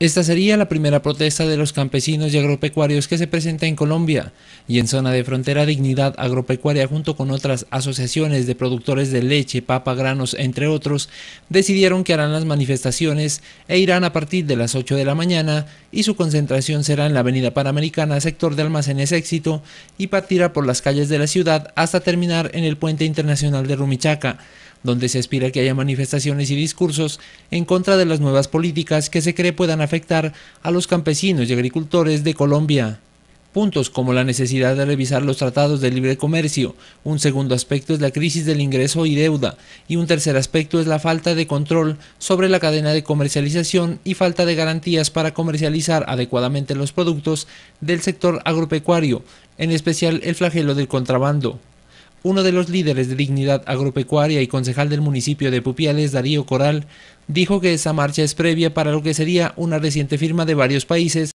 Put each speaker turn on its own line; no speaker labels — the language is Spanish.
Esta sería la primera protesta de los campesinos y agropecuarios que se presenta en Colombia y en zona de frontera Dignidad Agropecuaria junto con otras asociaciones de productores de leche, papa, granos, entre otros, decidieron que harán las manifestaciones e irán a partir de las 8 de la mañana y su concentración será en la avenida Panamericana, sector de almacenes éxito y partirá por las calles de la ciudad hasta terminar en el puente internacional de Rumichaca donde se aspira que haya manifestaciones y discursos en contra de las nuevas políticas que se cree puedan afectar a los campesinos y agricultores de Colombia. Puntos como la necesidad de revisar los tratados de libre comercio, un segundo aspecto es la crisis del ingreso y deuda, y un tercer aspecto es la falta de control sobre la cadena de comercialización y falta de garantías para comercializar adecuadamente los productos del sector agropecuario, en especial el flagelo del contrabando. Uno de los líderes de Dignidad Agropecuaria y concejal del municipio de Pupiales, Darío Coral, dijo que esa marcha es previa para lo que sería una reciente firma de varios países